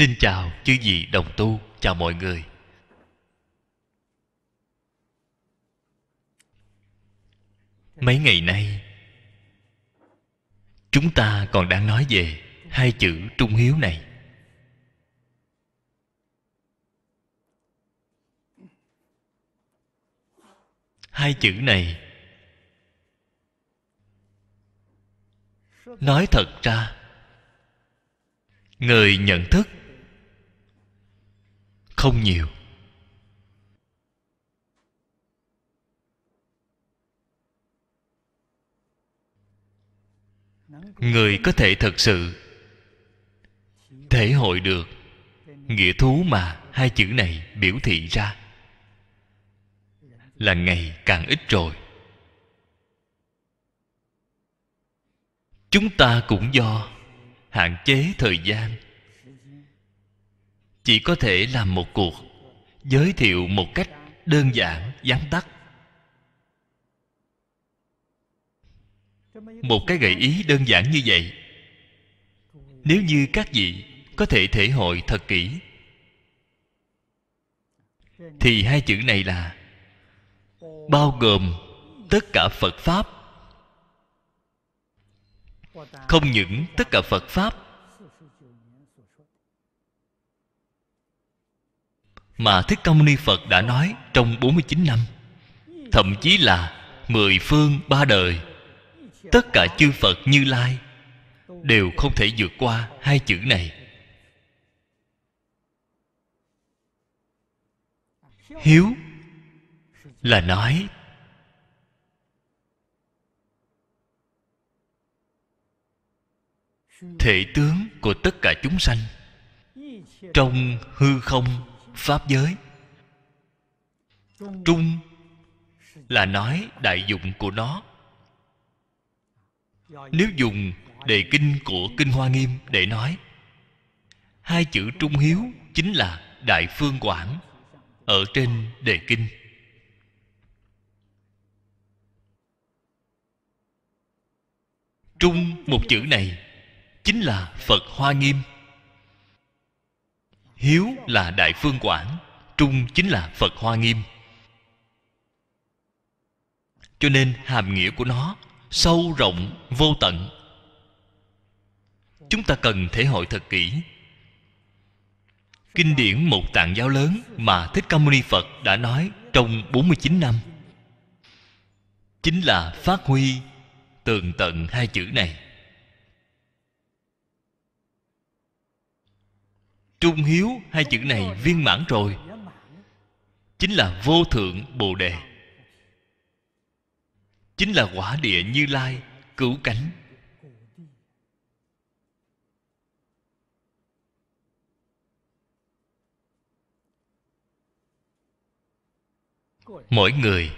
Xin chào chư vị đồng tu Chào mọi người Mấy ngày nay Chúng ta còn đang nói về Hai chữ trung hiếu này Hai chữ này Nói thật ra Người nhận thức không nhiều người có thể thật sự thể hội được nghĩa thú mà hai chữ này biểu thị ra là ngày càng ít rồi chúng ta cũng do hạn chế thời gian chỉ có thể làm một cuộc giới thiệu một cách đơn giản gián tắt một cái gợi ý đơn giản như vậy nếu như các vị có thể thể hội thật kỹ thì hai chữ này là bao gồm tất cả phật pháp không những tất cả phật pháp mà Thích Ca Mâu Ni Phật đã nói trong 49 năm Thậm chí là mười phương ba đời Tất cả chư Phật Như Lai Đều không thể vượt qua hai chữ này Hiếu Là nói Thể tướng của tất cả chúng sanh Trong hư không pháp giới trung là nói đại dụng của nó nếu dùng đề kinh của kinh hoa nghiêm để nói hai chữ trung hiếu chính là đại phương quảng ở trên đề kinh trung một chữ này chính là phật hoa nghiêm hiếu là đại phương quảng trung chính là phật hoa nghiêm cho nên hàm nghĩa của nó sâu rộng vô tận chúng ta cần thể hội thật kỹ kinh điển một tạng giáo lớn mà thích ca mâu ni phật đã nói trong 49 năm chính là phát huy tường tận hai chữ này trung hiếu hai chữ này viên mãn rồi chính là vô thượng bồ đề chính là quả địa như lai cứu cánh mỗi người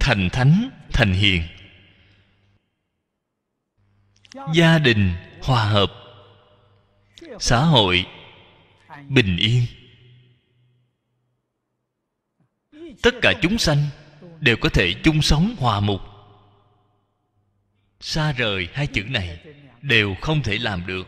thành thánh thành hiền gia đình hòa hợp xã hội bình yên tất cả chúng sanh đều có thể chung sống hòa mục xa rời hai chữ này đều không thể làm được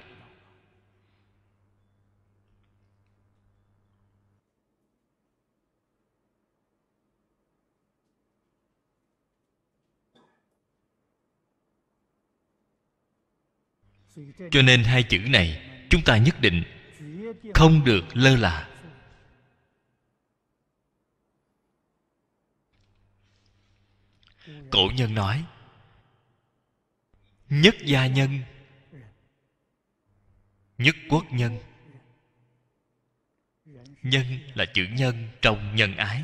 cho nên hai chữ này chúng ta nhất định không được lơ là cổ nhân nói nhất gia nhân nhất quốc nhân nhân là chữ nhân trong nhân ái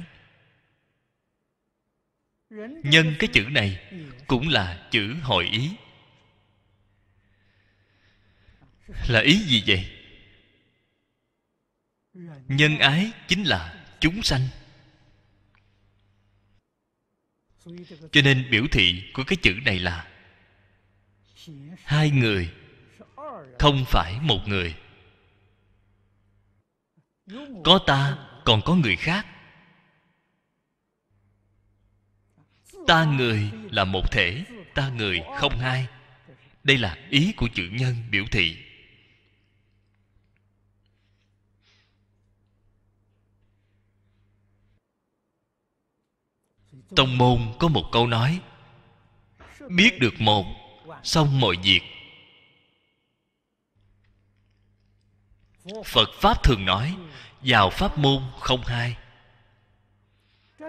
nhân cái chữ này cũng là chữ hội ý là ý gì vậy nhân ái chính là chúng sanh cho nên biểu thị của cái chữ này là hai người không phải một người có ta còn có người khác ta người là một thể ta người không hai đây là ý của chữ nhân biểu thị tông môn có một câu nói biết được một xong mọi việc phật pháp thường nói vào pháp môn không hai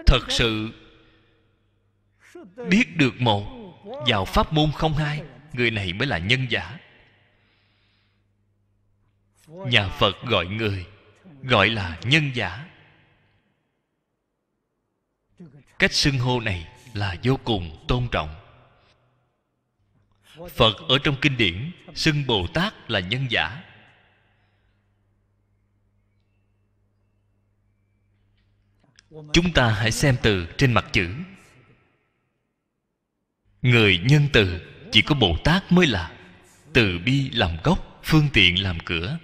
thật sự biết được một vào pháp môn không hai người này mới là nhân giả nhà phật gọi người gọi là nhân giả cách xưng hô này là vô cùng tôn trọng phật ở trong kinh điển xưng bồ tát là nhân giả chúng ta hãy xem từ trên mặt chữ người nhân từ chỉ có bồ tát mới là từ bi làm gốc phương tiện làm cửa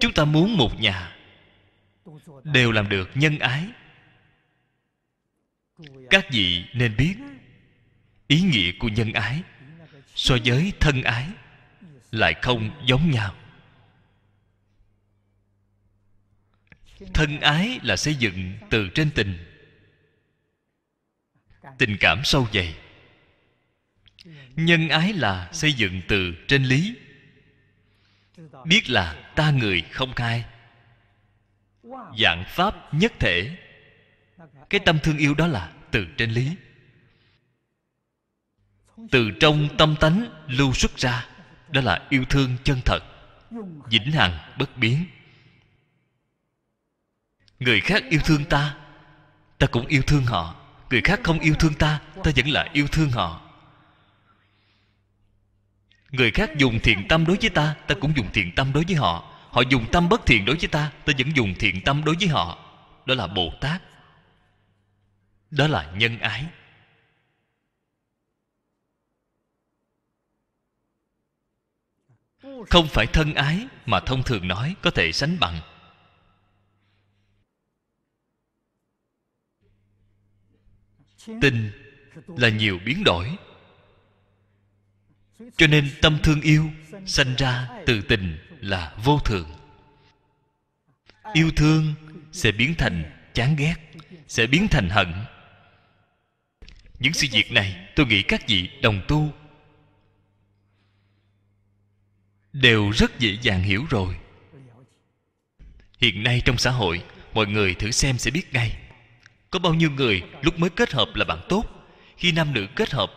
chúng ta muốn một nhà đều làm được nhân ái các vị nên biết ý nghĩa của nhân ái so với thân ái lại không giống nhau thân ái là xây dựng từ trên tình tình cảm sâu dày nhân ái là xây dựng từ trên lý biết là ta người không khai dạng pháp nhất thể cái tâm thương yêu đó là từ trên lý từ trong tâm tánh lưu xuất ra đó là yêu thương chân thật vĩnh hằng bất biến người khác yêu thương ta ta cũng yêu thương họ người khác không yêu thương ta ta vẫn là yêu thương họ Người khác dùng thiện tâm đối với ta Ta cũng dùng thiện tâm đối với họ Họ dùng tâm bất thiện đối với ta Ta vẫn dùng thiện tâm đối với họ Đó là Bồ Tát Đó là nhân ái Không phải thân ái Mà thông thường nói có thể sánh bằng Tình là nhiều biến đổi cho nên tâm thương yêu sanh ra từ tình là vô thường yêu thương sẽ biến thành chán ghét sẽ biến thành hận những sự việc này tôi nghĩ các vị đồng tu đều rất dễ dàng hiểu rồi hiện nay trong xã hội mọi người thử xem sẽ biết ngay có bao nhiêu người lúc mới kết hợp là bạn tốt khi nam nữ kết hợp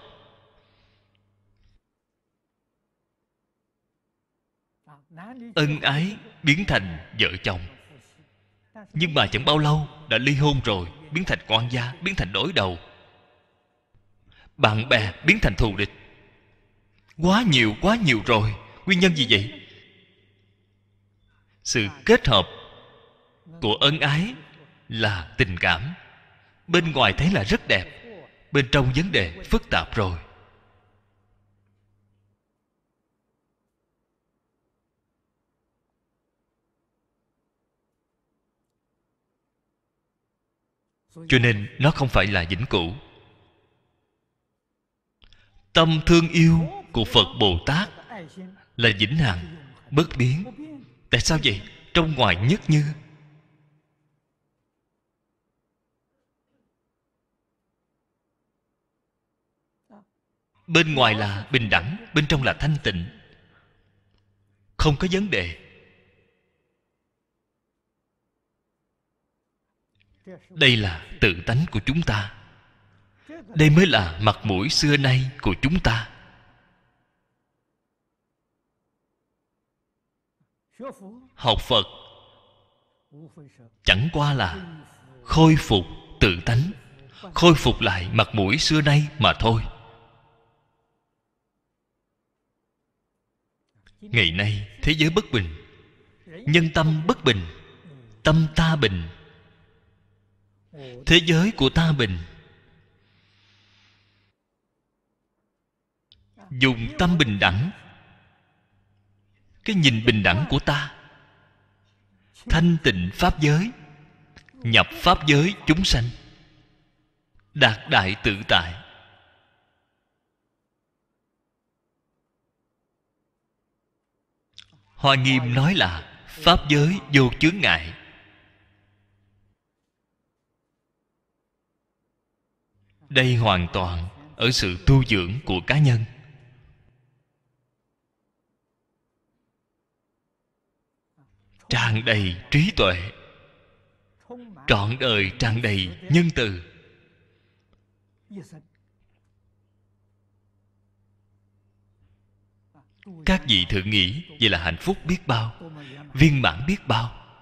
ân ái biến thành vợ chồng nhưng mà chẳng bao lâu đã ly hôn rồi biến thành quan gia biến thành đối đầu bạn bè biến thành thù địch quá nhiều quá nhiều rồi nguyên nhân gì vậy sự kết hợp của ân ái là tình cảm bên ngoài thấy là rất đẹp bên trong vấn đề phức tạp rồi cho nên nó không phải là vĩnh cửu tâm thương yêu của phật bồ tát là vĩnh hằng bất biến tại sao vậy trong ngoài nhất như bên ngoài là bình đẳng bên trong là thanh tịnh không có vấn đề đây là tự tánh của chúng ta đây mới là mặt mũi xưa nay của chúng ta học phật chẳng qua là khôi phục tự tánh khôi phục lại mặt mũi xưa nay mà thôi ngày nay thế giới bất bình nhân tâm bất bình tâm ta bình thế giới của ta bình dùng tâm bình đẳng cái nhìn bình đẳng của ta thanh tịnh pháp giới nhập pháp giới chúng sanh đạt đại tự tại hoa nghiêm nói là pháp giới vô chướng ngại đây hoàn toàn ở sự tu dưỡng của cá nhân tràn đầy trí tuệ trọn đời tràn đầy nhân từ các vị thử nghĩ vậy là hạnh phúc biết bao viên mãn biết bao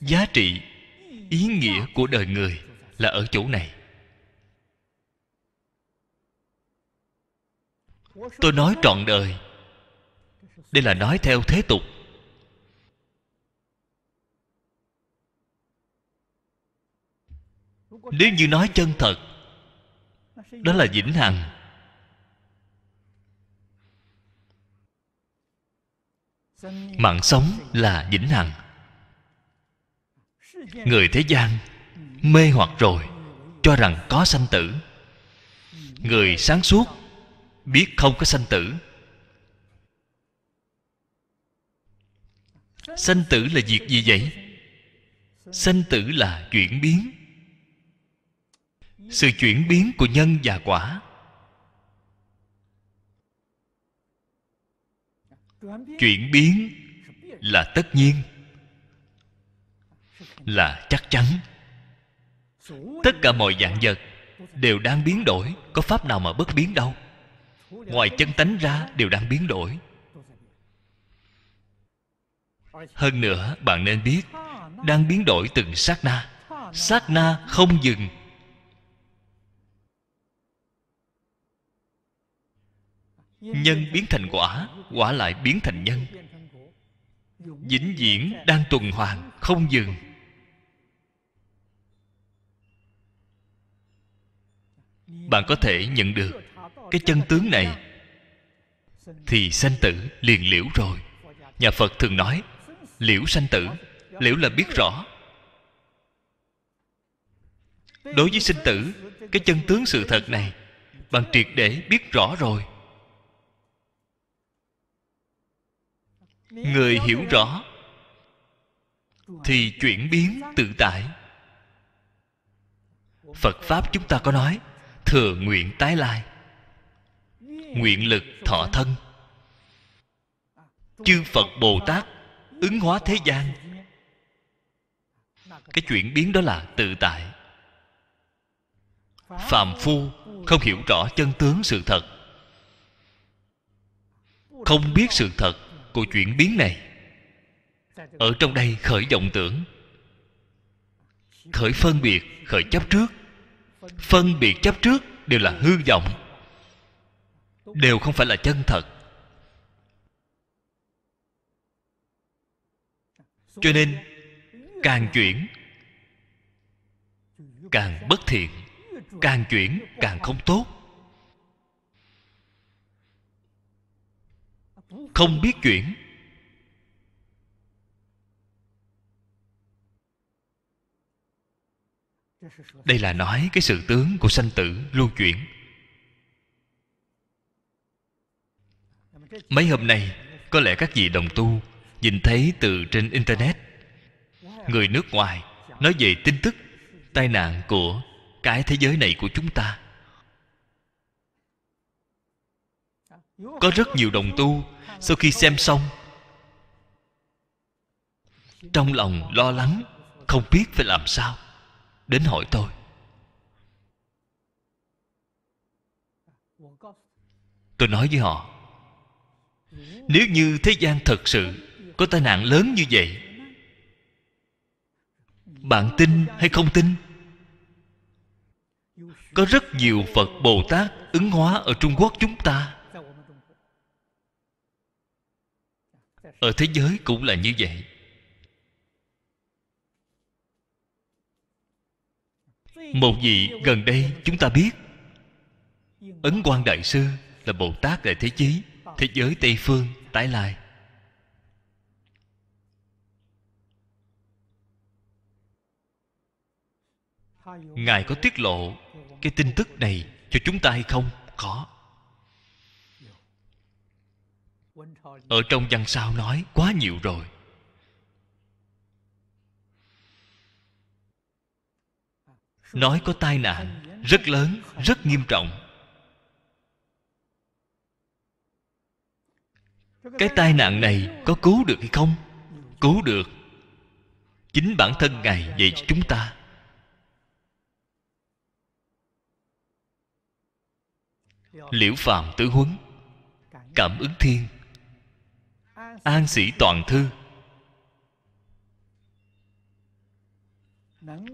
giá trị ý nghĩa của đời người là ở chỗ này tôi nói trọn đời đây là nói theo thế tục nếu như nói chân thật đó là vĩnh hằng mạng sống là vĩnh hằng người thế gian mê hoặc rồi cho rằng có sanh tử người sáng suốt biết không có sanh tử sanh tử là việc gì vậy sanh tử là chuyển biến sự chuyển biến của nhân và quả chuyển biến là tất nhiên là chắc chắn tất cả mọi dạng vật đều đang biến đổi có pháp nào mà bất biến đâu ngoài chân tánh ra đều đang biến đổi hơn nữa bạn nên biết đang biến đổi từng sát na sát na không dừng nhân biến thành quả quả lại biến thành nhân vĩnh viễn đang tuần hoàn không dừng bạn có thể nhận được cái chân tướng này thì sanh tử liền liễu rồi nhà phật thường nói liễu sanh tử liễu là biết rõ đối với sinh tử cái chân tướng sự thật này bạn triệt để biết rõ rồi người hiểu rõ thì chuyển biến tự tại phật pháp chúng ta có nói thừa nguyện tái lai nguyện lực thọ thân chư phật bồ tát ứng hóa thế gian cái chuyển biến đó là tự tại phàm phu không hiểu rõ chân tướng sự thật không biết sự thật của chuyển biến này ở trong đây khởi vọng tưởng khởi phân biệt khởi chấp trước phân biệt chấp trước đều là hư vọng đều không phải là chân thật cho nên càng chuyển càng bất thiện càng chuyển càng không tốt không biết chuyển đây là nói cái sự tướng của sanh tử lưu chuyển mấy hôm nay có lẽ các vị đồng tu nhìn thấy từ trên internet người nước ngoài nói về tin tức tai nạn của cái thế giới này của chúng ta có rất nhiều đồng tu sau khi xem xong trong lòng lo lắng không biết phải làm sao đến hỏi tôi tôi nói với họ nếu như thế gian thật sự có tai nạn lớn như vậy bạn tin hay không tin có rất nhiều phật bồ tát ứng hóa ở trung quốc chúng ta ở thế giới cũng là như vậy một vị gần đây chúng ta biết ấn quan đại sư là bồ tát đại thế chí thế giới tây phương tái lai ngài có tiết lộ cái tin tức này cho chúng ta hay không có ở trong văn sao nói quá nhiều rồi nói có tai nạn rất lớn rất nghiêm trọng cái tai nạn này có cứu được hay không cứu được chính bản thân ngài dạy cho chúng ta liễu phàm tứ huấn cảm ứng thiên an sĩ toàn thư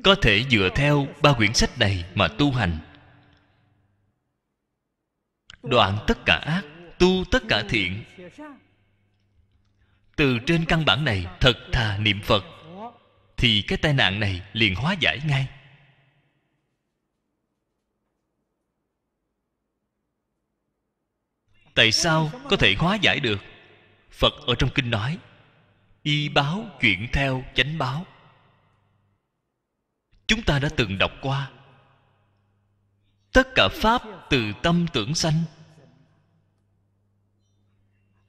có thể dựa theo ba quyển sách này mà tu hành đoạn tất cả ác tu tất cả thiện từ trên căn bản này thật thà niệm phật thì cái tai nạn này liền hóa giải ngay tại sao có thể hóa giải được phật ở trong kinh nói y báo chuyển theo chánh báo chúng ta đã từng đọc qua tất cả pháp từ tâm tưởng sanh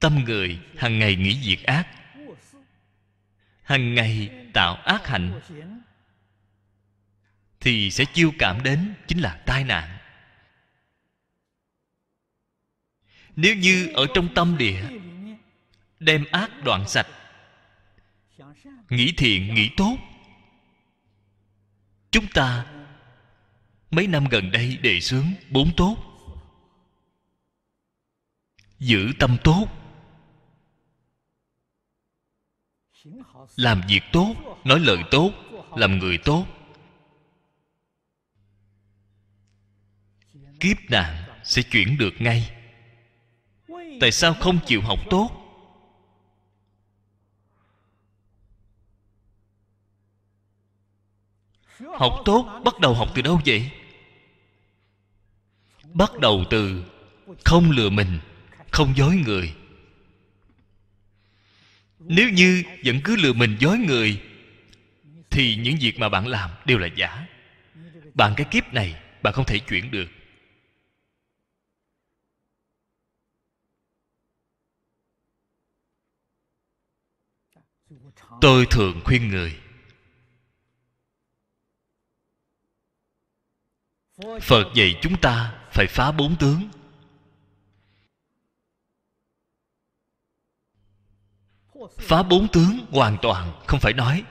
tâm người hàng ngày nghĩ việc ác hàng ngày tạo ác hạnh thì sẽ chiêu cảm đến chính là tai nạn nếu như ở trong tâm địa đem ác đoạn sạch nghĩ thiện nghĩ tốt chúng ta mấy năm gần đây đề xướng bốn tốt giữ tâm tốt làm việc tốt nói lời tốt làm người tốt kiếp nạn sẽ chuyển được ngay tại sao không chịu học tốt Học tốt bắt đầu học từ đâu vậy? Bắt đầu từ không lừa mình, không dối người. Nếu như vẫn cứ lừa mình dối người thì những việc mà bạn làm đều là giả. Bạn cái kiếp này bạn không thể chuyển được. Tôi thường khuyên người phật dạy chúng ta phải phá bốn tướng phá bốn tướng hoàn toàn không phải nói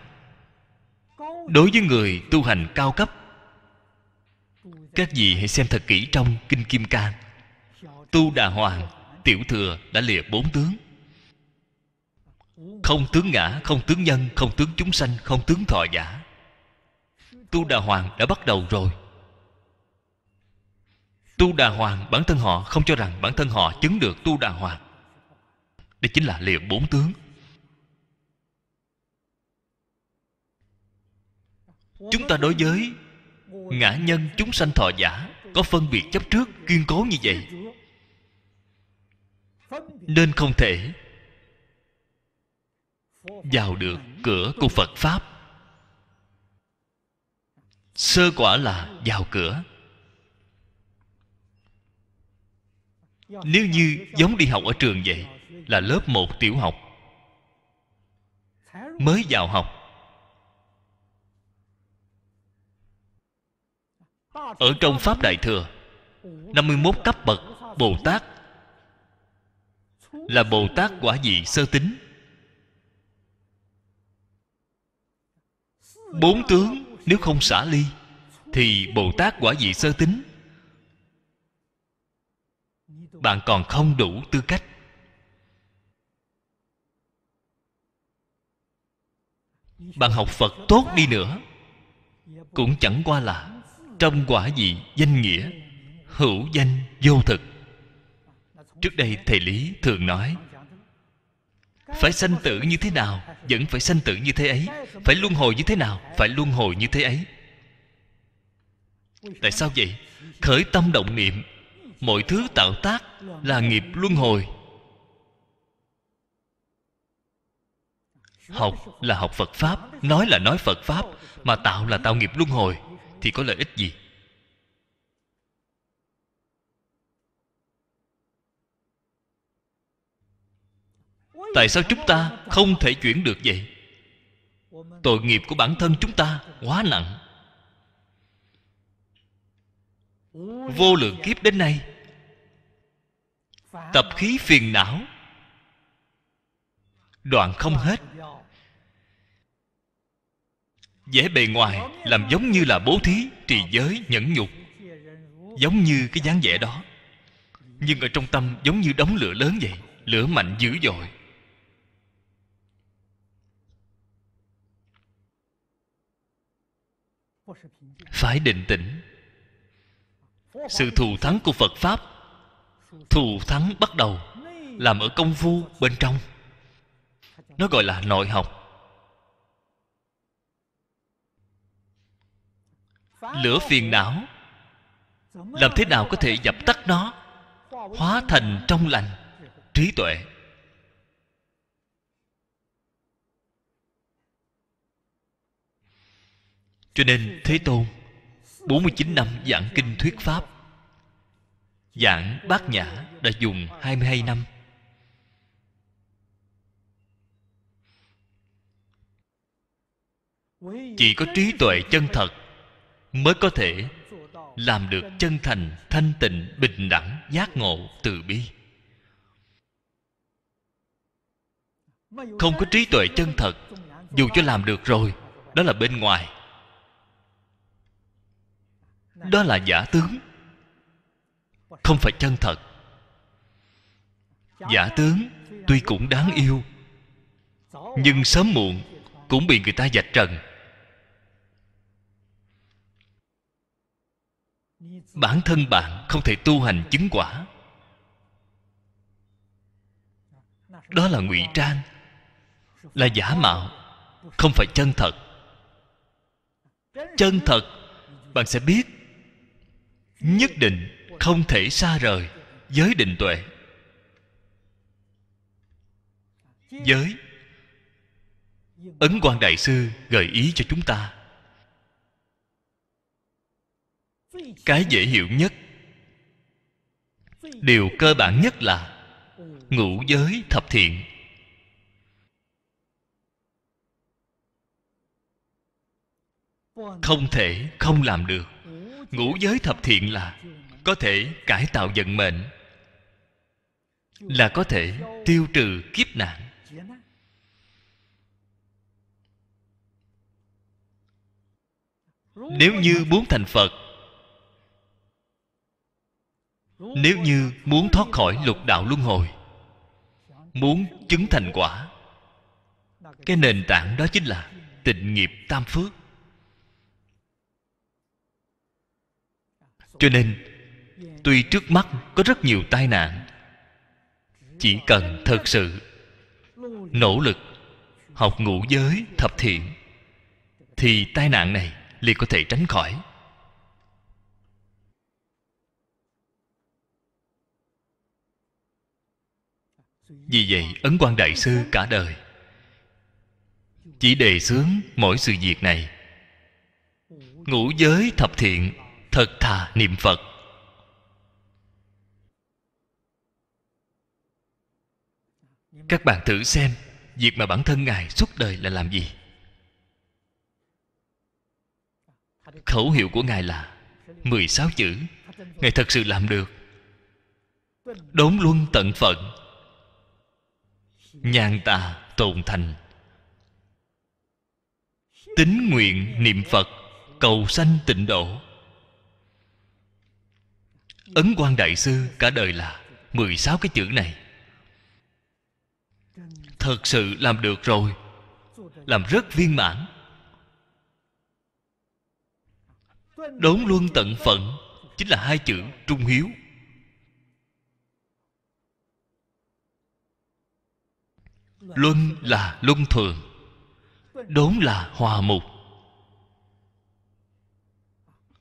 đối với người tu hành cao cấp các vị hãy xem thật kỹ trong kinh kim cang tu đà hoàng tiểu thừa đã lìa bốn tướng không tướng ngã không tướng nhân không tướng chúng sanh không tướng thọ giả tu đà hoàng đã bắt đầu rồi tu đà hoàng bản thân họ không cho rằng bản thân họ chứng được tu đà hoàng đây chính là liệu bốn tướng chúng ta đối với ngã nhân chúng sanh thọ giả có phân biệt chấp trước kiên cố như vậy nên không thể vào được cửa của phật pháp sơ quả là vào cửa Nếu như giống đi học ở trường vậy Là lớp 1 tiểu học Mới vào học Ở trong Pháp Đại Thừa 51 cấp bậc Bồ Tát Là Bồ Tát quả vị sơ tính Bốn tướng nếu không xả ly Thì Bồ Tát quả vị sơ tính bạn còn không đủ tư cách bạn học phật tốt đi nữa cũng chẳng qua là trong quả vị danh nghĩa hữu danh vô thực trước đây thầy lý thường nói phải sanh tử như thế nào vẫn phải sanh tử như thế ấy phải luân hồi như thế nào phải luân hồi như thế ấy tại sao vậy khởi tâm động niệm mọi thứ tạo tác là nghiệp luân hồi học là học phật pháp nói là nói phật pháp mà tạo là tạo nghiệp luân hồi thì có lợi ích gì tại sao chúng ta không thể chuyển được vậy tội nghiệp của bản thân chúng ta quá nặng vô lượng kiếp đến nay tập khí phiền não đoạn không hết vẻ bề ngoài làm giống như là bố thí trì giới nhẫn nhục giống như cái dáng vẻ đó nhưng ở trong tâm giống như đống lửa lớn vậy lửa mạnh dữ dội phải định tĩnh sự thù thắng của phật pháp thù thắng bắt đầu làm ở công phu bên trong nó gọi là nội học lửa phiền não làm thế nào có thể dập tắt nó hóa thành trong lành trí tuệ cho nên thế tôn 49 năm giảng kinh thuyết pháp Giảng Bát Nhã đã dùng 22 năm Chỉ có trí tuệ chân thật Mới có thể Làm được chân thành, thanh tịnh, bình đẳng, giác ngộ, từ bi Không có trí tuệ chân thật Dù cho làm được rồi Đó là bên ngoài Đó là giả tướng không phải chân thật giả tướng tuy cũng đáng yêu nhưng sớm muộn cũng bị người ta vạch trần bản thân bạn không thể tu hành chứng quả đó là ngụy trang là giả mạo không phải chân thật chân thật bạn sẽ biết nhất định không thể xa rời giới định tuệ giới ấn quan đại sư gợi ý cho chúng ta cái dễ hiểu nhất điều cơ bản nhất là ngũ giới thập thiện không thể không làm được ngũ giới thập thiện là có thể cải tạo vận mệnh là có thể tiêu trừ kiếp nạn nếu như muốn thành phật nếu như muốn thoát khỏi lục đạo luân hồi muốn chứng thành quả cái nền tảng đó chính là tịnh nghiệp tam phước cho nên tuy trước mắt có rất nhiều tai nạn chỉ cần thật sự nỗ lực học ngũ giới thập thiện thì tai nạn này liền có thể tránh khỏi vì vậy ấn quan đại sư cả đời chỉ đề xướng mỗi sự việc này ngũ giới thập thiện thật thà niệm phật các bạn thử xem việc mà bản thân ngài suốt đời là làm gì khẩu hiệu của ngài là 16 chữ ngài thật sự làm được đốn luân tận phận nhàn tà tồn thành tín nguyện niệm phật cầu sanh tịnh độ ấn quan đại sư cả đời là 16 cái chữ này thật sự làm được rồi làm rất viên mãn đốn luân tận phận chính là hai chữ trung hiếu luân là luân thường đốn là hòa mục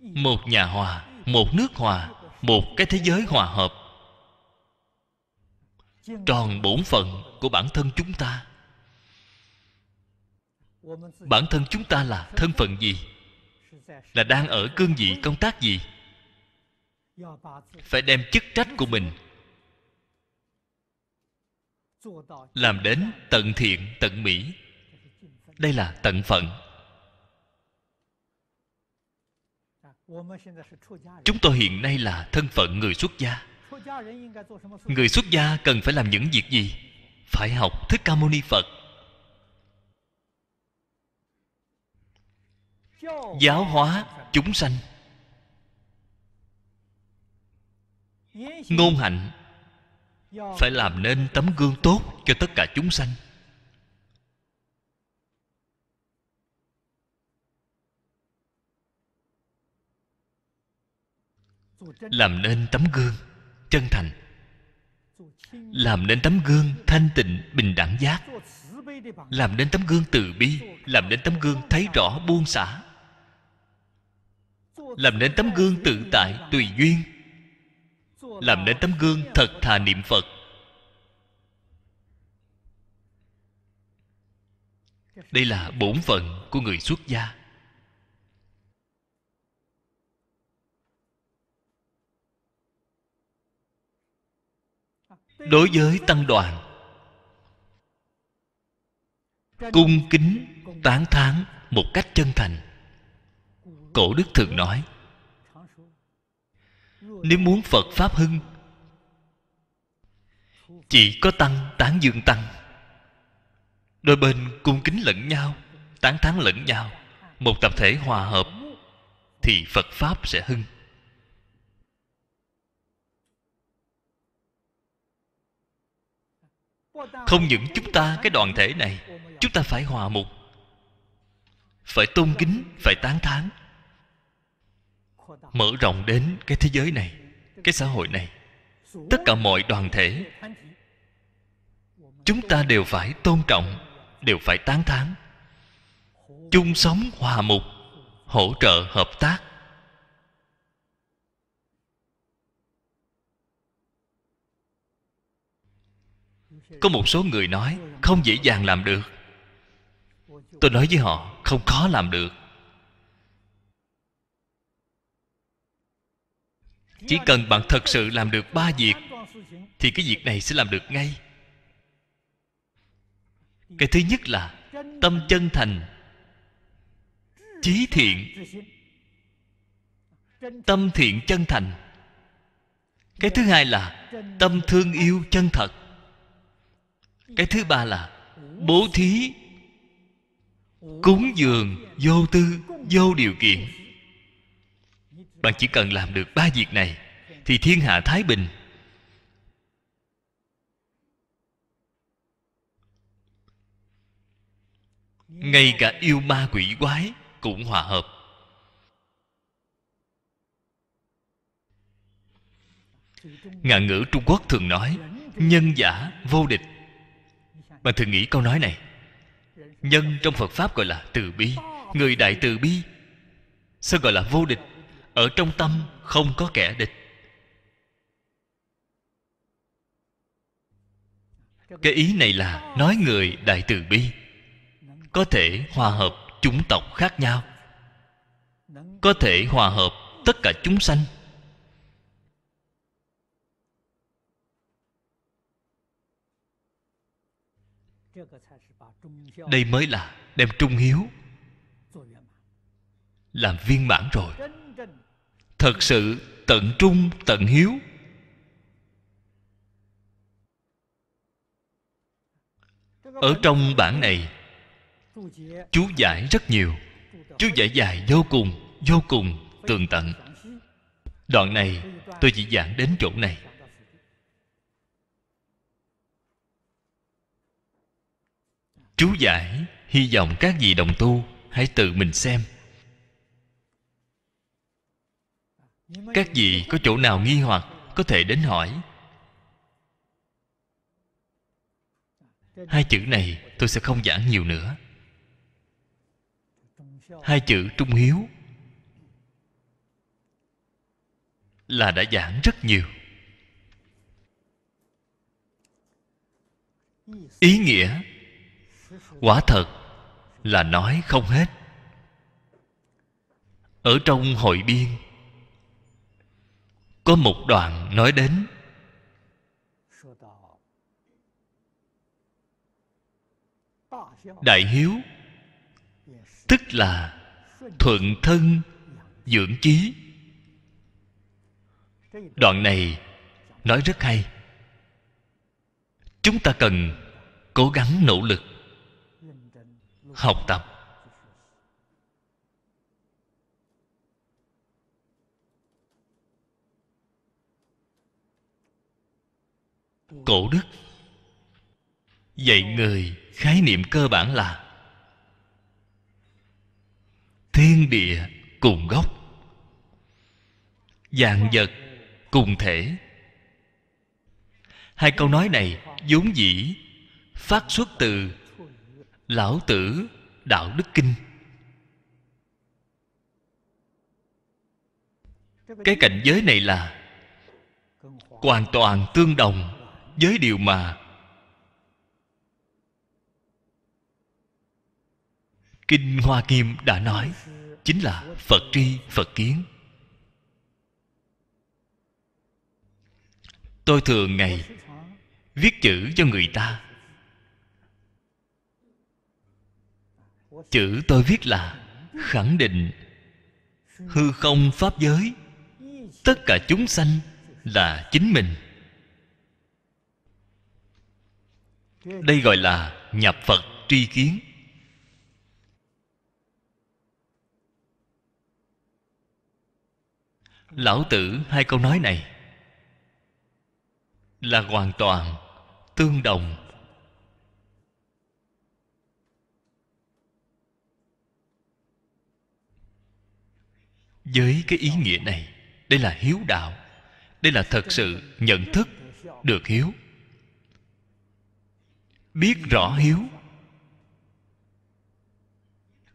một nhà hòa một nước hòa một cái thế giới hòa hợp tròn bổn phận của bản thân chúng ta bản thân chúng ta là thân phận gì là đang ở cương vị công tác gì phải đem chức trách của mình làm đến tận thiện tận mỹ đây là tận phận chúng tôi hiện nay là thân phận người xuất gia người xuất gia cần phải làm những việc gì phải học thích ca mâu ni phật giáo hóa chúng sanh ngôn hạnh phải làm nên tấm gương tốt cho tất cả chúng sanh làm nên tấm gương chân thành làm nên tấm gương thanh tịnh bình đẳng giác làm nên tấm gương từ bi làm nên tấm gương thấy rõ buông xả làm nên tấm gương tự tại tùy duyên làm nên tấm gương thật thà niệm phật đây là bổn phận của người xuất gia đối với tăng đoàn cung kính tán thán một cách chân thành cổ đức thường nói nếu muốn phật pháp hưng chỉ có tăng tán dương tăng đôi bên cung kính lẫn nhau tán thán lẫn nhau một tập thể hòa hợp thì phật pháp sẽ hưng không những chúng ta cái đoàn thể này chúng ta phải hòa mục phải tôn kính phải tán thán mở rộng đến cái thế giới này cái xã hội này tất cả mọi đoàn thể chúng ta đều phải tôn trọng đều phải tán thán chung sống hòa mục hỗ trợ hợp tác có một số người nói không dễ dàng làm được tôi nói với họ không khó làm được chỉ cần bạn thật sự làm được ba việc thì cái việc này sẽ làm được ngay cái thứ nhất là tâm chân thành chí thiện tâm thiện chân thành cái thứ hai là tâm thương yêu chân thật cái thứ ba là bố thí cúng dường vô tư vô điều kiện bạn chỉ cần làm được ba việc này thì thiên hạ thái bình ngay cả yêu ma quỷ quái cũng hòa hợp ngạn ngữ trung quốc thường nói nhân giả vô địch bạn thường nghĩ câu nói này nhân trong phật pháp gọi là từ bi người đại từ bi sao gọi là vô địch ở trong tâm không có kẻ địch cái ý này là nói người đại từ bi có thể hòa hợp chủng tộc khác nhau có thể hòa hợp tất cả chúng sanh đây mới là đem trung hiếu làm viên mãn rồi thật sự tận trung tận hiếu ở trong bản này chú giải rất nhiều chú giải dài vô cùng vô cùng tường tận đoạn này tôi chỉ giảng đến chỗ này chú giải hy vọng các vị đồng tu hãy tự mình xem các vị có chỗ nào nghi hoặc có thể đến hỏi hai chữ này tôi sẽ không giảng nhiều nữa hai chữ trung hiếu là đã giảng rất nhiều ý nghĩa quả thật là nói không hết ở trong hội biên có một đoạn nói đến đại hiếu tức là thuận thân dưỡng chí đoạn này nói rất hay chúng ta cần cố gắng nỗ lực học tập cổ đức dạy người khái niệm cơ bản là thiên địa cùng gốc dạng vật cùng thể hai câu nói này vốn dĩ phát xuất từ lão tử đạo đức kinh cái cảnh giới này là hoàn toàn tương đồng với điều mà kinh hoa nghiêm đã nói chính là phật tri phật kiến tôi thường ngày viết chữ cho người ta chữ tôi viết là khẳng định hư không pháp giới tất cả chúng sanh là chính mình đây gọi là nhập phật tri kiến lão tử hai câu nói này là hoàn toàn tương đồng với cái ý nghĩa này đây là hiếu đạo đây là thật sự nhận thức được hiếu biết rõ hiếu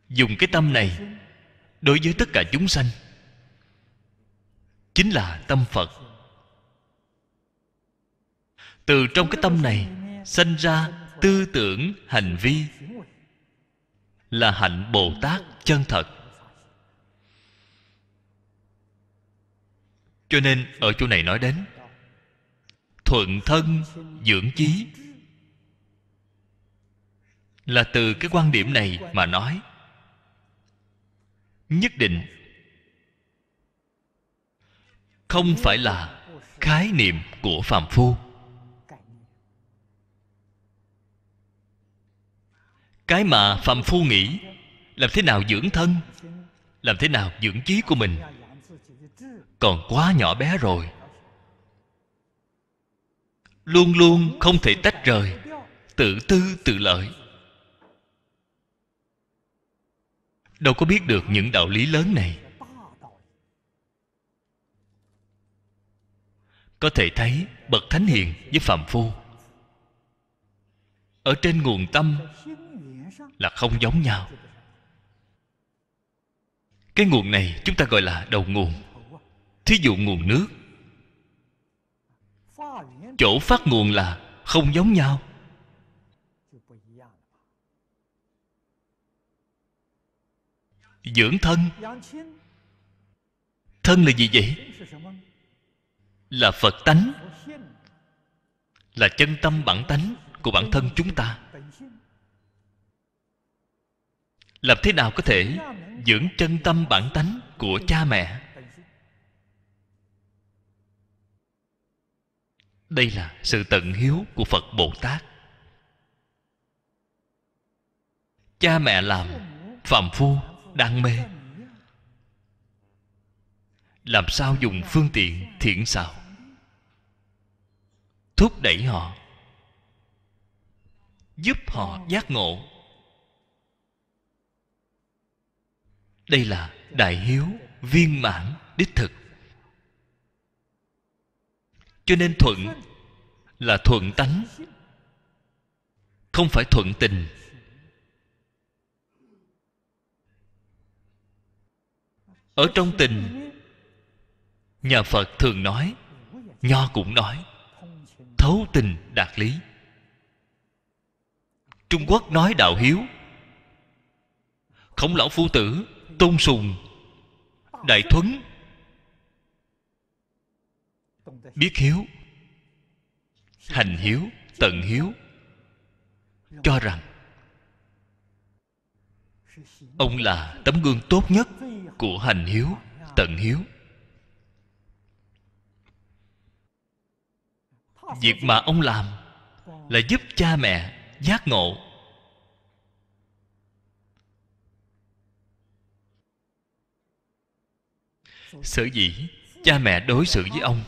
dùng cái tâm này đối với tất cả chúng sanh chính là tâm phật từ trong cái tâm này sanh ra tư tưởng hành vi là hạnh bồ tát chân thật cho nên ở chỗ này nói đến thuận thân dưỡng chí là từ cái quan điểm này mà nói nhất định không phải là khái niệm của phàm phu cái mà phàm phu nghĩ làm thế nào dưỡng thân làm thế nào dưỡng chí của mình còn quá nhỏ bé rồi luôn luôn không thể tách rời tự tư tự lợi đâu có biết được những đạo lý lớn này có thể thấy bậc thánh hiền với phạm phu ở trên nguồn tâm là không giống nhau cái nguồn này chúng ta gọi là đầu nguồn thí dụ nguồn nước chỗ phát nguồn là không giống nhau dưỡng thân thân là gì vậy là phật tánh là chân tâm bản tánh của bản thân chúng ta làm thế nào có thể dưỡng chân tâm bản tánh của cha mẹ đây là sự tận hiếu của phật bồ tát cha mẹ làm phạm phu đang mê làm sao dùng phương tiện thiện xảo thúc đẩy họ giúp họ giác ngộ đây là đại hiếu viên mãn đích thực cho nên thuận là thuận tánh không phải thuận tình ở trong tình nhà phật thường nói nho cũng nói thấu tình đạt lý trung quốc nói đạo hiếu khổng lão phu tử tôn sùng đại thuấn biết hiếu hành hiếu tận hiếu cho rằng ông là tấm gương tốt nhất của hành hiếu tận hiếu việc mà ông làm là giúp cha mẹ giác ngộ sở dĩ cha mẹ đối xử với ông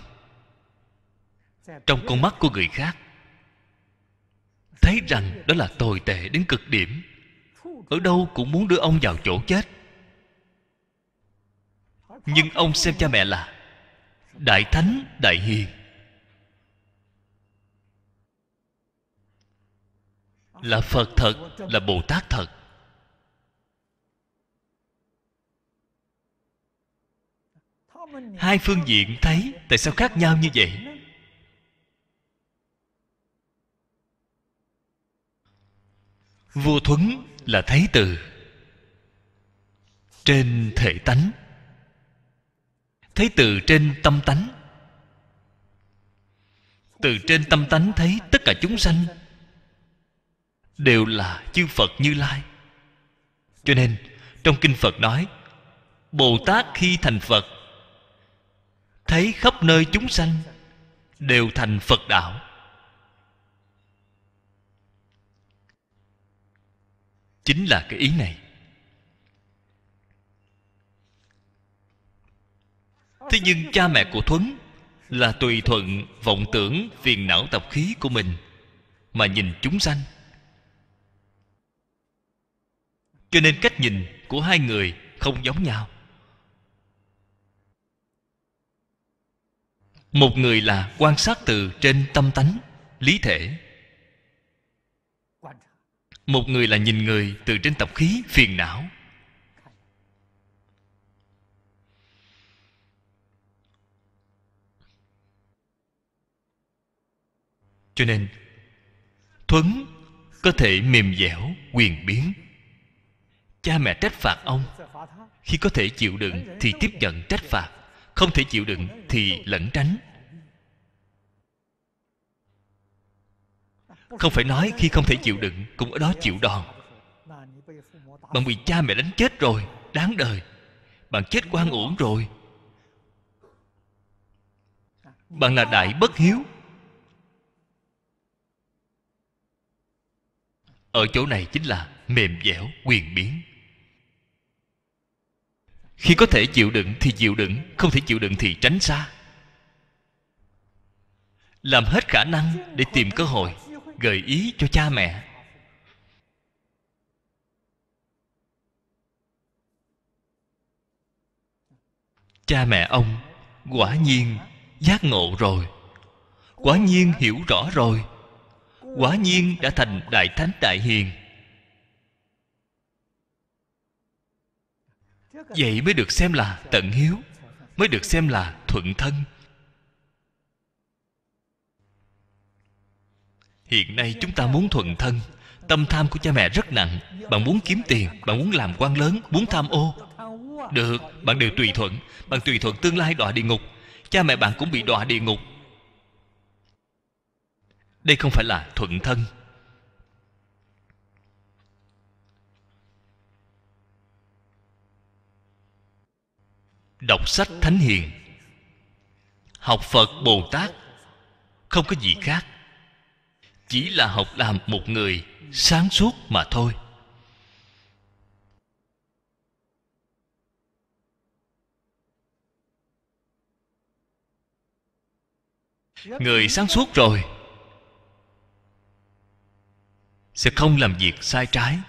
trong con mắt của người khác thấy rằng đó là tồi tệ đến cực điểm ở đâu cũng muốn đưa ông vào chỗ chết nhưng ông xem cha mẹ là đại thánh đại hiền là phật thật là bồ tát thật hai phương diện thấy tại sao khác nhau như vậy vô thuấn là thấy từ trên thể tánh thấy từ trên tâm tánh từ trên tâm tánh thấy tất cả chúng sanh đều là chư phật như lai cho nên trong kinh phật nói bồ tát khi thành phật thấy khắp nơi chúng sanh đều thành phật đạo chính là cái ý này thế nhưng cha mẹ của thuấn là tùy thuận vọng tưởng phiền não tập khí của mình mà nhìn chúng sanh cho nên cách nhìn của hai người không giống nhau một người là quan sát từ trên tâm tánh lý thể một người là nhìn người từ trên tập khí phiền não cho nên thuấn có thể mềm dẻo quyền biến cha mẹ trách phạt ông khi có thể chịu đựng thì tiếp nhận trách phạt không thể chịu đựng thì lẩn tránh Không phải nói khi không thể chịu đựng Cũng ở đó chịu đòn Bạn bị cha mẹ đánh chết rồi Đáng đời Bạn chết quan uổng rồi Bạn là đại bất hiếu Ở chỗ này chính là mềm dẻo, quyền biến Khi có thể chịu đựng thì chịu đựng Không thể chịu đựng thì tránh xa Làm hết khả năng để tìm cơ hội gợi ý cho cha mẹ cha mẹ ông quả nhiên giác ngộ rồi quả nhiên hiểu rõ rồi quả nhiên đã thành đại thánh đại hiền vậy mới được xem là tận hiếu mới được xem là thuận thân hiện nay chúng ta muốn thuận thân tâm tham của cha mẹ rất nặng bạn muốn kiếm tiền bạn muốn làm quan lớn muốn tham ô được bạn đều tùy thuận bạn tùy thuận tương lai đọa địa ngục cha mẹ bạn cũng bị đọa địa ngục đây không phải là thuận thân đọc sách thánh hiền học phật bồ tát không có gì khác chỉ là học làm một người sáng suốt mà thôi người sáng suốt rồi sẽ không làm việc sai trái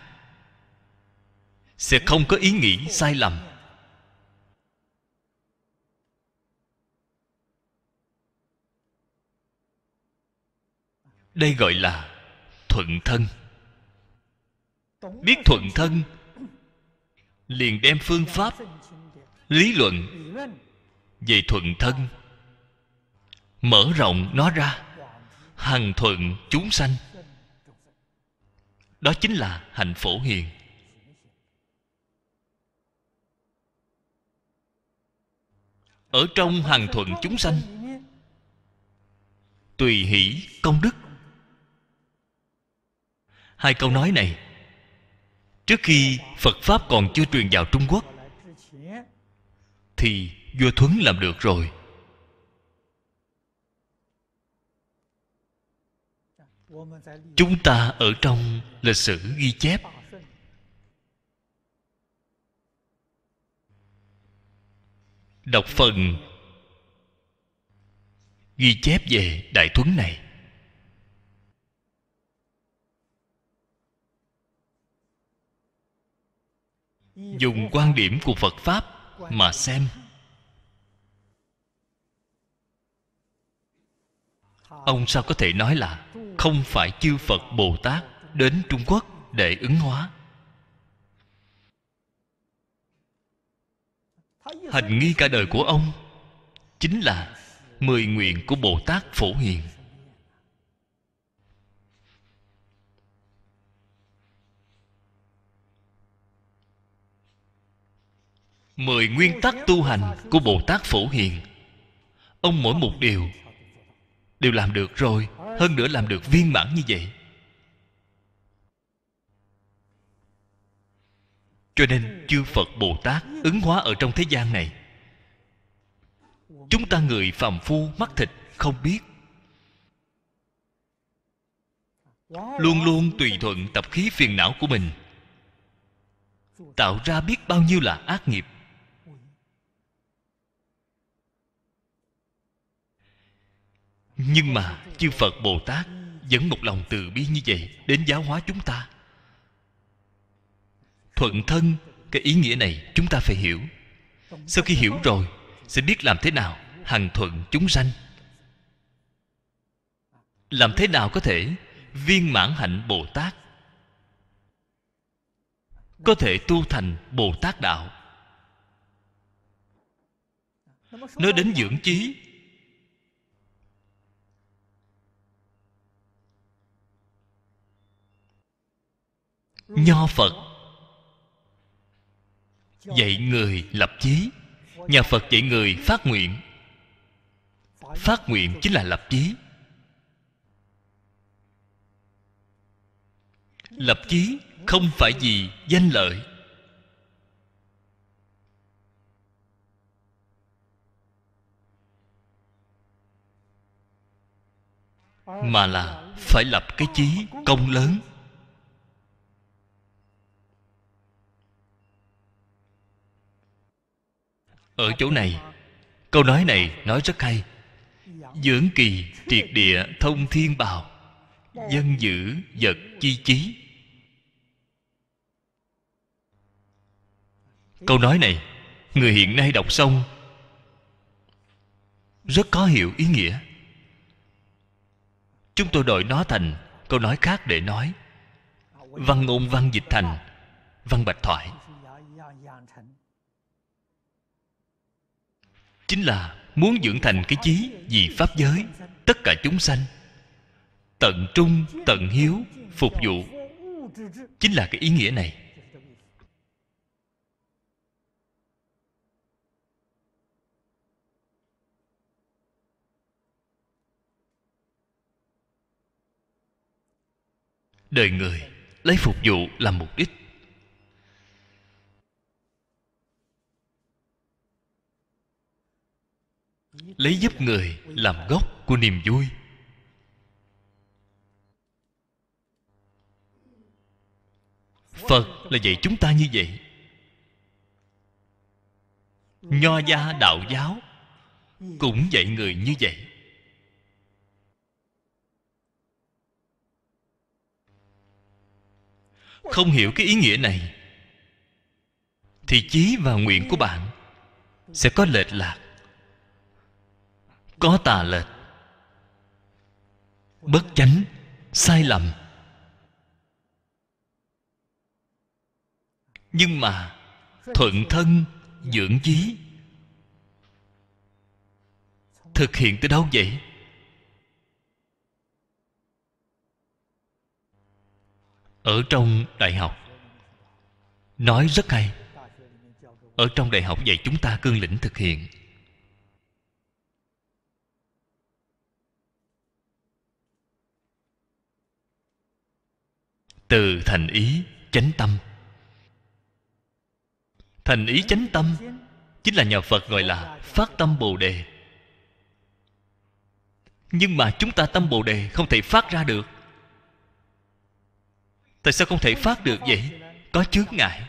sẽ không có ý nghĩ sai lầm đây gọi là thuận thân biết thuận thân liền đem phương pháp lý luận về thuận thân mở rộng nó ra hằng thuận chúng sanh đó chính là hạnh phổ hiền ở trong hằng thuận chúng sanh tùy hỷ công đức hai câu nói này trước khi phật pháp còn chưa truyền vào trung quốc thì vua thuấn làm được rồi chúng ta ở trong lịch sử ghi chép đọc phần ghi chép về đại thuấn này dùng quan điểm của phật pháp mà xem ông sao có thể nói là không phải chư phật bồ tát đến trung quốc để ứng hóa hành nghi cả đời của ông chính là mười nguyện của bồ tát phổ hiền mười nguyên tắc tu hành của bồ tát phổ hiền ông mỗi một điều đều làm được rồi hơn nữa làm được viên mãn như vậy cho nên chư phật bồ tát ứng hóa ở trong thế gian này chúng ta người phàm phu mắt thịt không biết luôn luôn tùy thuận tập khí phiền não của mình tạo ra biết bao nhiêu là ác nghiệp nhưng mà chư phật bồ tát vẫn một lòng từ bi như vậy đến giáo hóa chúng ta thuận thân cái ý nghĩa này chúng ta phải hiểu sau khi hiểu rồi sẽ biết làm thế nào hằng thuận chúng sanh làm thế nào có thể viên mãn hạnh bồ tát có thể tu thành bồ tát đạo nói đến dưỡng trí nho phật dạy người lập chí nhà phật dạy người phát nguyện phát nguyện chính là lập chí lập chí không phải vì danh lợi mà là phải lập cái chí công lớn ở chỗ này câu nói này nói rất hay dưỡng kỳ triệt địa thông thiên bào dân dữ vật chi chí câu nói này người hiện nay đọc xong rất có hiểu ý nghĩa chúng tôi đổi nó thành câu nói khác để nói văn ngôn văn dịch thành văn bạch thoại chính là muốn dưỡng thành cái chí vì pháp giới tất cả chúng sanh tận trung tận hiếu phục vụ chính là cái ý nghĩa này đời người lấy phục vụ làm mục đích lấy giúp người làm gốc của niềm vui phật là dạy chúng ta như vậy nho gia đạo giáo cũng dạy người như vậy không hiểu cái ý nghĩa này thì chí và nguyện của bạn sẽ có lệch lạc có tà lệch bất chánh sai lầm nhưng mà thuận thân dưỡng chí thực hiện từ đâu vậy ở trong đại học nói rất hay ở trong đại học dạy chúng ta cương lĩnh thực hiện từ thành ý chánh tâm thành ý chánh tâm chính là nhà phật gọi là phát tâm bồ đề nhưng mà chúng ta tâm bồ đề không thể phát ra được tại sao không thể phát được vậy có chướng ngại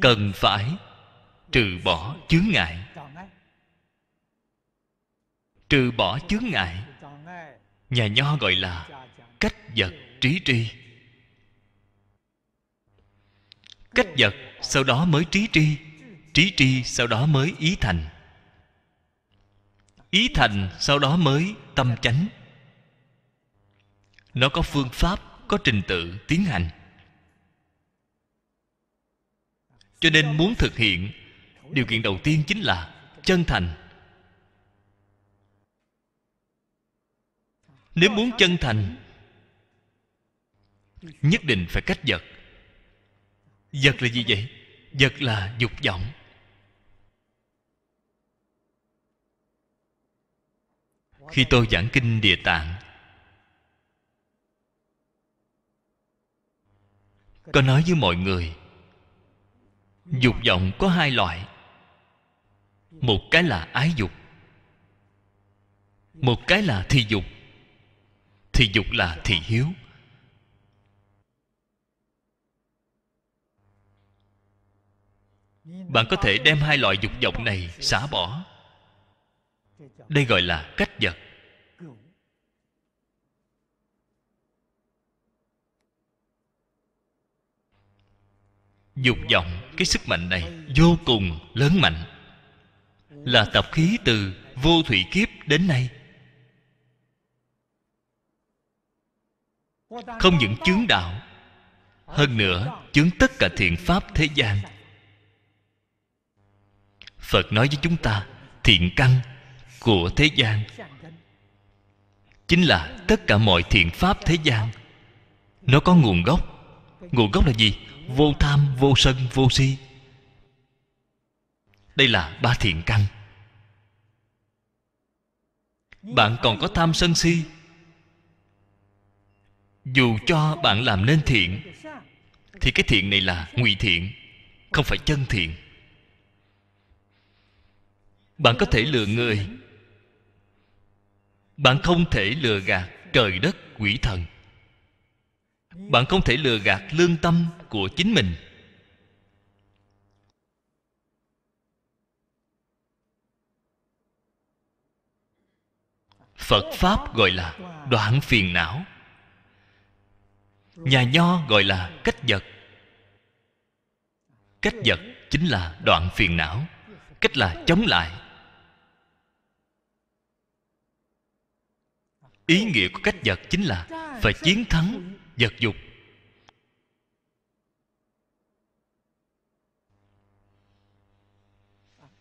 cần phải trừ bỏ chướng ngại trừ bỏ chướng ngại nhà nho gọi là cách vật trí tri cách vật sau đó mới trí tri trí tri sau đó mới ý thành ý thành sau đó mới tâm chánh nó có phương pháp có trình tự tiến hành cho nên muốn thực hiện điều kiện đầu tiên chính là chân thành nếu muốn chân thành nhất định phải cách vật vật là gì vậy vật là dục vọng khi tôi giảng kinh địa tạng có nói với mọi người dục vọng có hai loại một cái là ái dục một cái là thi dục thì dục là thị hiếu bạn có thể đem hai loại dục vọng này xả bỏ đây gọi là cách vật dục vọng cái sức mạnh này vô cùng lớn mạnh là tập khí từ vô thủy kiếp đến nay không những chướng đạo hơn nữa chướng tất cả thiện pháp thế gian phật nói với chúng ta thiện căn của thế gian chính là tất cả mọi thiện pháp thế gian nó có nguồn gốc nguồn gốc là gì vô tham vô sân vô si đây là ba thiện căn bạn còn có tham sân si dù cho bạn làm nên thiện thì cái thiện này là ngụy thiện không phải chân thiện bạn có thể lừa người bạn không thể lừa gạt trời đất quỷ thần bạn không thể lừa gạt lương tâm của chính mình phật pháp gọi là đoạn phiền não nhà nho gọi là cách vật cách vật chính là đoạn phiền não cách là chống lại ý nghĩa của cách vật chính là phải chiến thắng vật dục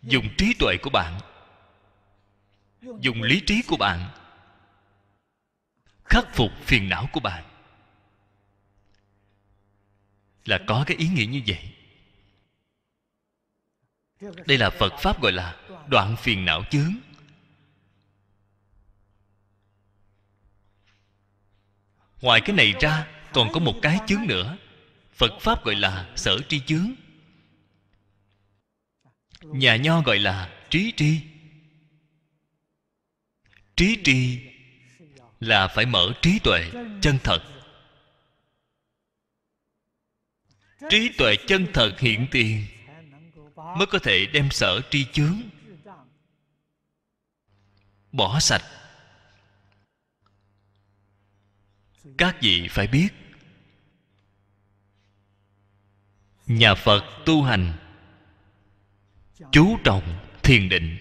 dùng trí tuệ của bạn dùng lý trí của bạn khắc phục phiền não của bạn là có cái ý nghĩa như vậy đây là phật pháp gọi là đoạn phiền não chướng ngoài cái này ra còn có một cái chướng nữa phật pháp gọi là sở tri chướng nhà nho gọi là trí tri trí tri là phải mở trí tuệ chân thật trí tuệ chân thật hiện tiền mới có thể đem sở tri chướng bỏ sạch các vị phải biết nhà phật tu hành chú trọng thiền định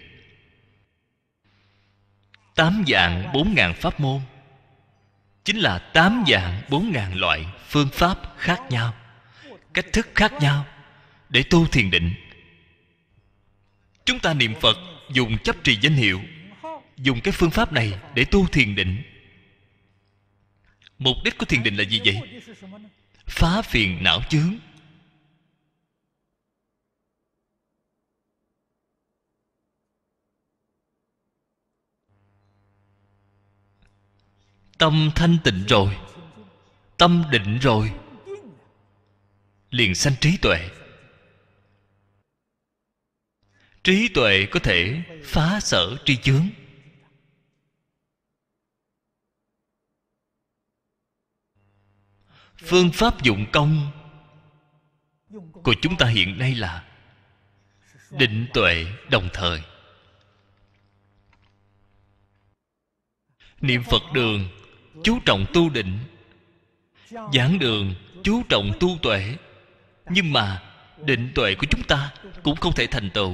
tám dạng bốn ngàn pháp môn chính là tám dạng bốn ngàn loại phương pháp khác nhau cách thức khác nhau để tu thiền định chúng ta niệm phật dùng chấp trì danh hiệu dùng cái phương pháp này để tu thiền định mục đích của thiền định là gì vậy phá phiền não chướng tâm thanh tịnh rồi tâm định rồi liền sanh trí tuệ trí tuệ có thể phá sở tri chướng phương pháp dụng công của chúng ta hiện nay là định tuệ đồng thời niệm phật đường chú trọng tu định giảng đường chú trọng tu tuệ nhưng mà định tuệ của chúng ta cũng không thể thành tựu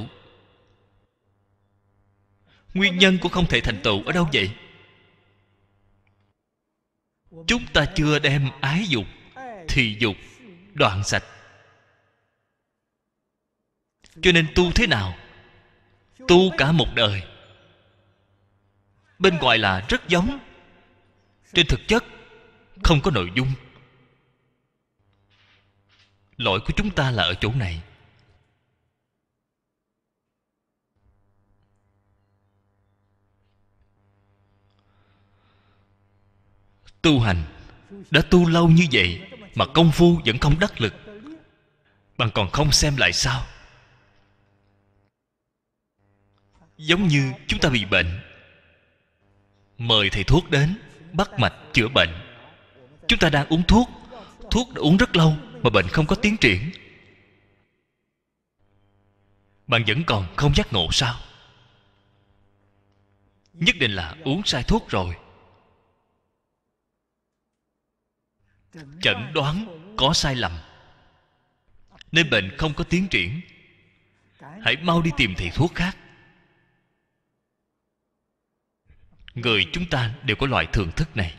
nguyên nhân của không thể thành tựu ở đâu vậy chúng ta chưa đem ái dục thì dục đoạn sạch cho nên tu thế nào tu cả một đời bên ngoài là rất giống trên thực chất không có nội dung lỗi của chúng ta là ở chỗ này tu hành đã tu lâu như vậy mà công phu vẫn không đắc lực bạn còn không xem lại sao giống như chúng ta bị bệnh mời thầy thuốc đến bắt mạch chữa bệnh chúng ta đang uống thuốc thuốc đã uống rất lâu mà bệnh không có tiến triển bạn vẫn còn không giác ngộ sao nhất định là uống sai thuốc rồi chẩn đoán có sai lầm nên bệnh không có tiến triển hãy mau đi tìm thầy thuốc khác người chúng ta đều có loại thường thức này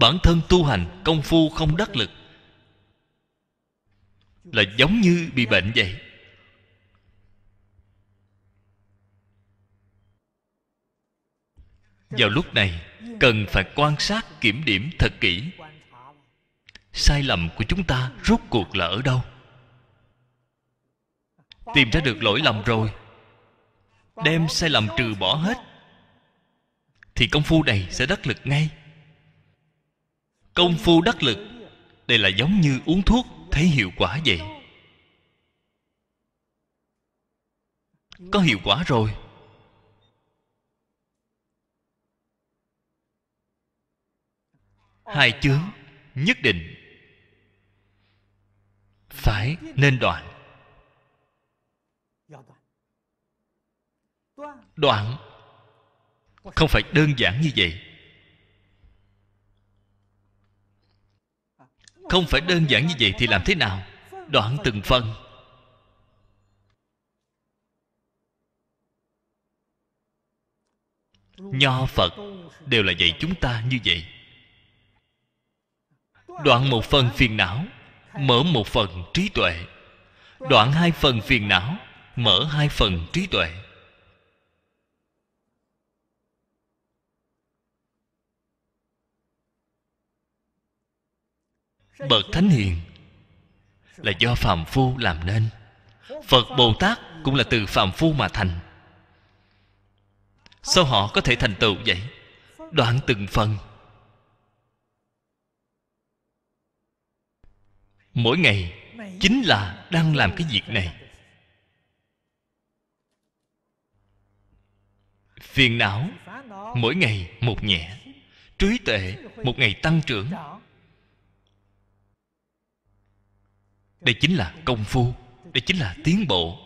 bản thân tu hành công phu không đắc lực là giống như bị bệnh vậy vào lúc này cần phải quan sát kiểm điểm thật kỹ sai lầm của chúng ta rốt cuộc là ở đâu tìm ra được lỗi lầm rồi đem sai lầm trừ bỏ hết thì công phu này sẽ đắc lực ngay công phu đắc lực đây là giống như uống thuốc thấy hiệu quả vậy có hiệu quả rồi hai chướng nhất định phải nên đoạn đoạn không phải đơn giản như vậy Không phải đơn giản như vậy thì làm thế nào Đoạn từng phần Nho Phật Đều là dạy chúng ta như vậy Đoạn một phần phiền não Mở một phần trí tuệ Đoạn hai phần phiền não Mở hai phần trí tuệ bậc thánh hiền là do phàm phu làm nên phật bồ tát cũng là từ phàm phu mà thành sao họ có thể thành tựu vậy đoạn từng phần mỗi ngày chính là đang làm cái việc này phiền não mỗi ngày một nhẹ trí tuệ một ngày tăng trưởng đây chính là công phu đây chính là tiến bộ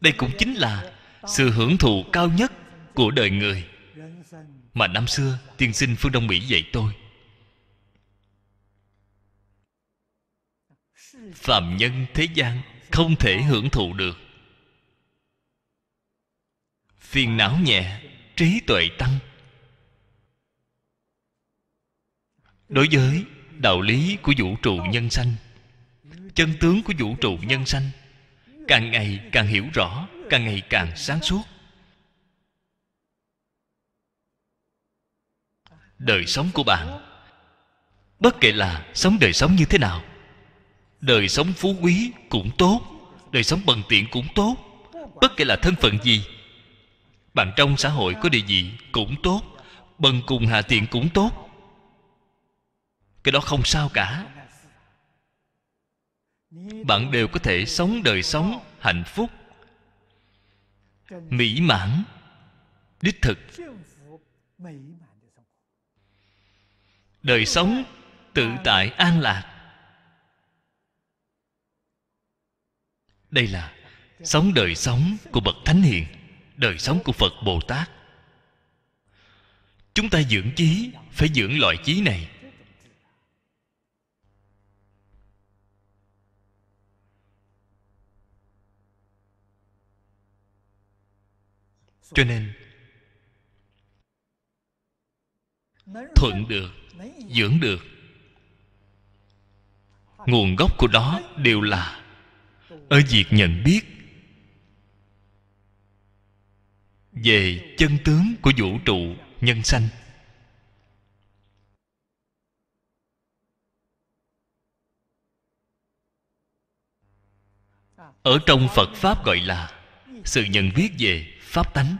đây cũng chính là sự hưởng thụ cao nhất của đời người mà năm xưa tiên sinh phương đông mỹ dạy tôi phàm nhân thế gian không thể hưởng thụ được phiền não nhẹ trí tuệ tăng đối với đạo lý của vũ trụ nhân sanh chân tướng của vũ trụ nhân sanh càng ngày càng hiểu rõ càng ngày càng sáng suốt đời sống của bạn bất kể là sống đời sống như thế nào đời sống phú quý cũng tốt đời sống bần tiện cũng tốt bất kể là thân phận gì bạn trong xã hội có địa vị cũng tốt bần cùng hạ tiện cũng tốt cái đó không sao cả bạn đều có thể sống đời sống hạnh phúc mỹ mãn đích thực đời sống tự tại an lạc đây là sống đời sống của bậc thánh hiền đời sống của phật bồ tát chúng ta dưỡng chí phải dưỡng loại chí này cho nên thuận được dưỡng được nguồn gốc của đó đều là ở việc nhận biết về chân tướng của vũ trụ nhân sanh ở trong phật pháp gọi là sự nhận biết về pháp tánh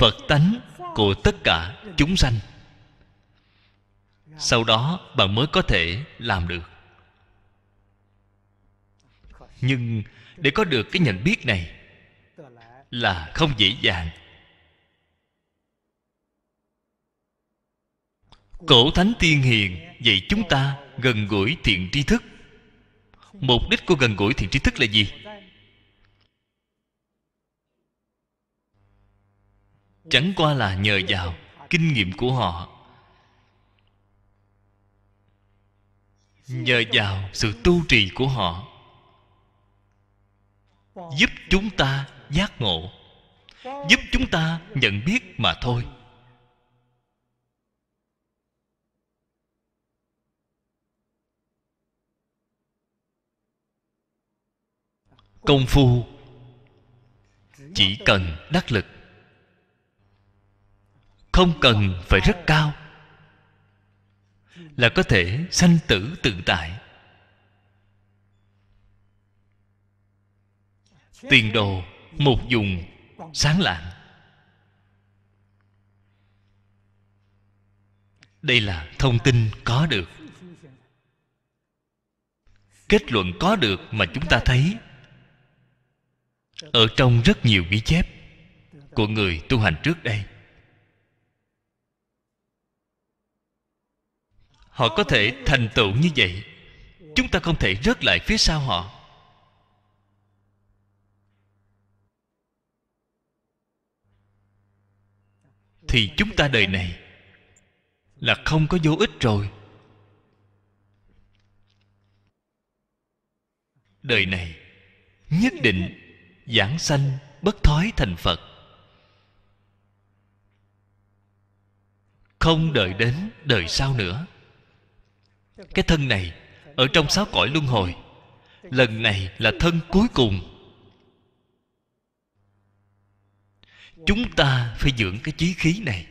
phật tánh của tất cả chúng sanh sau đó bạn mới có thể làm được nhưng để có được cái nhận biết này là không dễ dàng cổ thánh tiên hiền dạy chúng ta gần gũi thiện tri thức mục đích của gần gũi thiện tri thức là gì chẳng qua là nhờ vào kinh nghiệm của họ nhờ vào sự tu trì của họ giúp chúng ta giác ngộ giúp chúng ta nhận biết mà thôi công phu chỉ cần đắc lực không cần phải rất cao là có thể sanh tử tự tại tiền đồ một dùng sáng lạng đây là thông tin có được kết luận có được mà chúng ta thấy ở trong rất nhiều ghi chép của người tu hành trước đây họ có thể thành tựu như vậy chúng ta không thể rớt lại phía sau họ thì chúng ta đời này là không có vô ích rồi đời này nhất định giảng sanh bất thói thành phật không đợi đến đời sau nữa cái thân này ở trong sáu cõi luân hồi lần này là thân cuối cùng chúng ta phải dưỡng cái chí khí này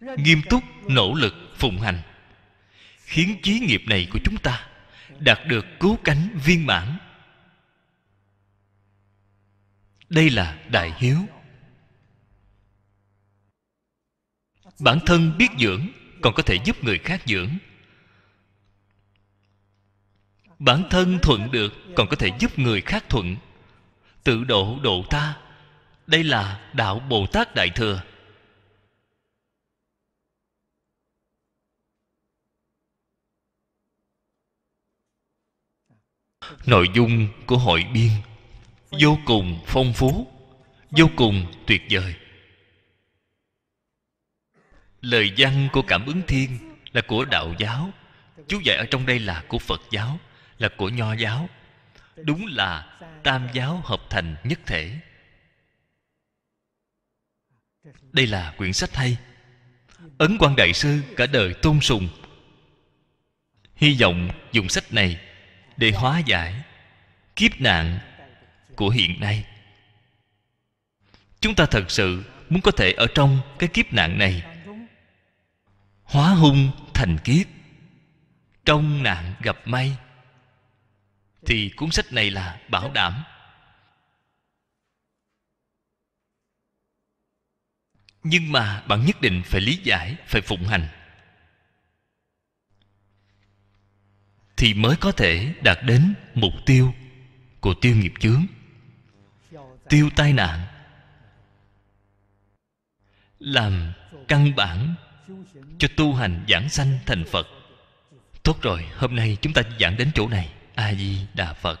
nghiêm túc nỗ lực phụng hành khiến chí nghiệp này của chúng ta đạt được cứu cánh viên mãn đây là đại hiếu bản thân biết dưỡng còn có thể giúp người khác dưỡng bản thân thuận được còn có thể giúp người khác thuận tự độ độ ta đây là đạo bồ tát đại thừa nội dung của hội biên vô cùng phong phú vô cùng tuyệt vời lời văn của cảm ứng thiên là của đạo giáo chú dạy ở trong đây là của phật giáo là của nho giáo đúng là tam giáo hợp thành nhất thể đây là quyển sách hay ấn quan đại sư cả đời tôn sùng hy vọng dùng sách này để hóa giải kiếp nạn của hiện nay chúng ta thật sự muốn có thể ở trong cái kiếp nạn này hóa hung thành kiếp trong nạn gặp may thì cuốn sách này là bảo đảm nhưng mà bạn nhất định phải lý giải phải phụng hành thì mới có thể đạt đến mục tiêu của tiêu nghiệp chướng tiêu tai nạn làm căn bản cho tu hành giảng sanh thành phật tốt rồi hôm nay chúng ta giảng đến chỗ này a di đà phật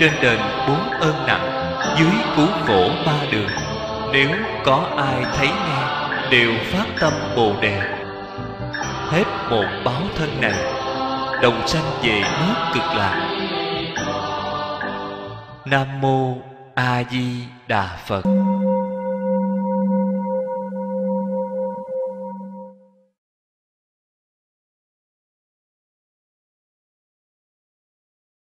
trên đền bốn ơn nặng dưới cú khổ ba đường nếu có ai thấy nghe đều phát tâm bồ đề hết một báo thân này đồng sanh về nước cực lạc nam mô a di đà phật